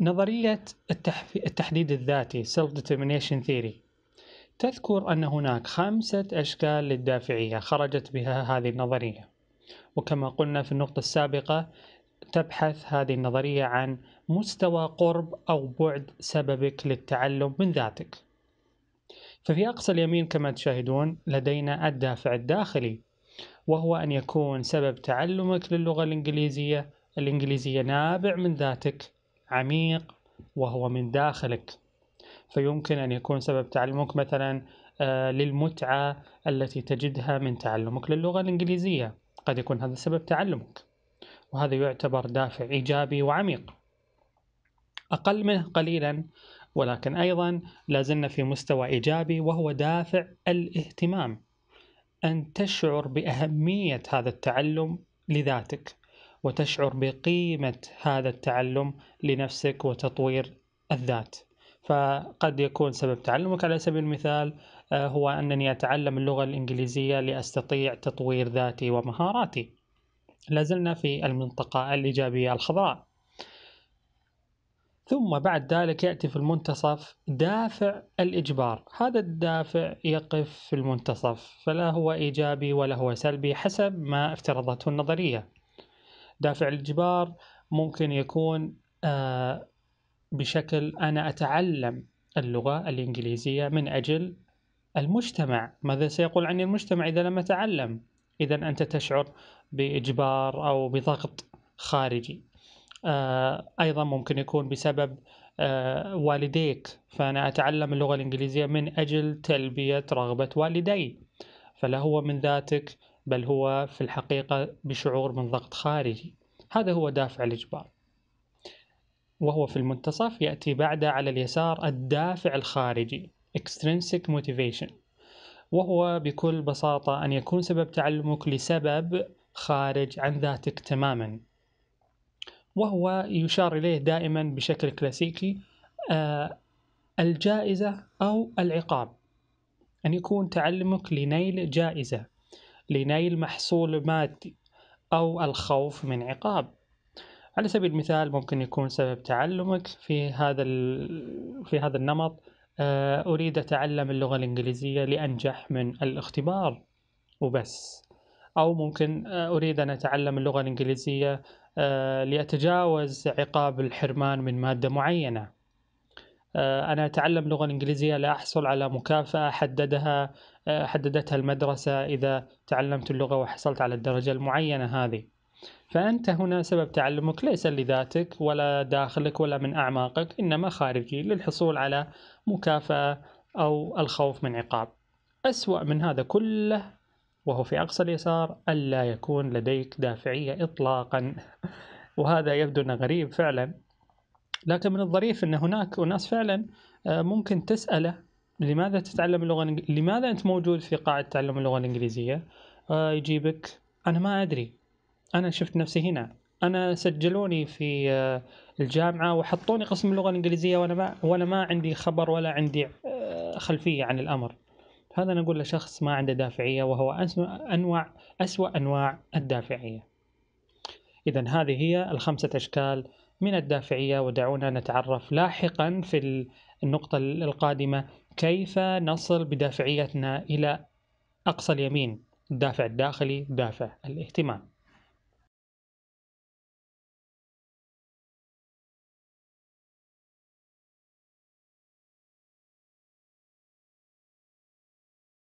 نظرية التحديد الذاتي Self Determination Theory تذكر أن هناك خمسة أشكال للدافعية خرجت بها هذه النظرية وكما قلنا في النقطة السابقة تبحث هذه النظرية عن مستوى قرب أو بعد سببك للتعلم من ذاتك ففي أقصى اليمين كما تشاهدون لدينا الدافع الداخلي وهو أن يكون سبب تعلمك للغة الإنجليزية الإنجليزية نابع من ذاتك عميق وهو من داخلك فيمكن أن يكون سبب تعلمك مثلا آه، للمتعة التي تجدها من تعلمك للغة الإنجليزية قد يكون هذا سبب تعلمك وهذا يعتبر دافع إيجابي وعميق أقل منه قليلا ولكن أيضا لازلنا في مستوى إيجابي وهو دافع الاهتمام أن تشعر بأهمية هذا التعلم لذاتك وتشعر بقيمة هذا التعلم لنفسك وتطوير الذات فقد يكون سبب تعلمك على سبيل المثال آه، هو أنني أتعلم اللغة الإنجليزية لأستطيع تطوير ذاتي ومهاراتي لازلنا في المنطقة الإيجابية الخضراء ثم بعد ذلك يأتي في المنتصف دافع الإجبار هذا الدافع يقف في المنتصف فلا هو إيجابي ولا هو سلبي حسب ما افترضته النظرية دافع الجبار ممكن يكون آه، بشكل أنا أتعلم اللغة الإنجليزية من أجل المجتمع ماذا سيقول عني المجتمع إذا لم أتعلم إذا أنت تشعر بإجبار أو بضغط خارجي آه، أيضا ممكن يكون بسبب آه، والديك فأنا أتعلم اللغة الإنجليزية من أجل تلبية رغبة والدي فلا هو من ذاتك بل هو في الحقيقة بشعور من ضغط خارجي هذا هو دافع الإجبار وهو في المنتصف يأتي بعد على اليسار الدافع الخارجي extrinsic motivation وهو بكل بساطة أن يكون سبب تعلمك لسبب خارج عن ذاتك تماما وهو يشار إليه دائما بشكل كلاسيكي آه، الجائزة أو العقاب أن يكون تعلمك لنيل جائزة لنيل محصول مادي أو الخوف من عقاب على سبيل المثال ممكن يكون سبب تعلمك في هذا في هذا النمط آه، أريد أتعلم اللغة الإنجليزية لأنجح من الاختبار وبس أو ممكن آه، أريد أن أتعلم اللغة الإنجليزية آه، لأتجاوز عقاب الحرمان من مادة معينة آه، أنا أتعلم لغة إنجليزية لأحصل على مكافأة حددها آه، حددتها المدرسة إذا تعلمت اللغة وحصلت على الدرجة المعينة هذه فأنت هنا سبب تعلمك ليس لذاتك ولا داخلك ولا من أعماقك إنما خارجي للحصول على مكافأة أو الخوف من عقاب أسوأ من هذا كله وهو في أقصى اليسار ألا يكون لديك دافعية إطلاقا وهذا يبدو أنه غريب فعلا لكن من الظريف ان هناك اناس فعلا آه، ممكن تساله لماذا تتعلم اللغه لماذا انت موجود في قاعه تعلم اللغه الانجليزيه؟ آه، يجيبك انا ما ادري انا شفت نفسي هنا انا سجلوني في آه، الجامعه وحطوني قسم اللغه الانجليزيه وانا ما وانا ما عندي خبر ولا عندي خلفيه عن الامر. هذا انا اقول لشخص ما عنده دافعيه وهو انواع اسوأ انواع الدافعيه. اذا هذه هي الخمسه اشكال من الدافعية ودعونا نتعرف لاحقا في النقطة القادمة كيف نصل بدافعيتنا إلى أقصى اليمين الدافع الداخلي دافع الاهتمام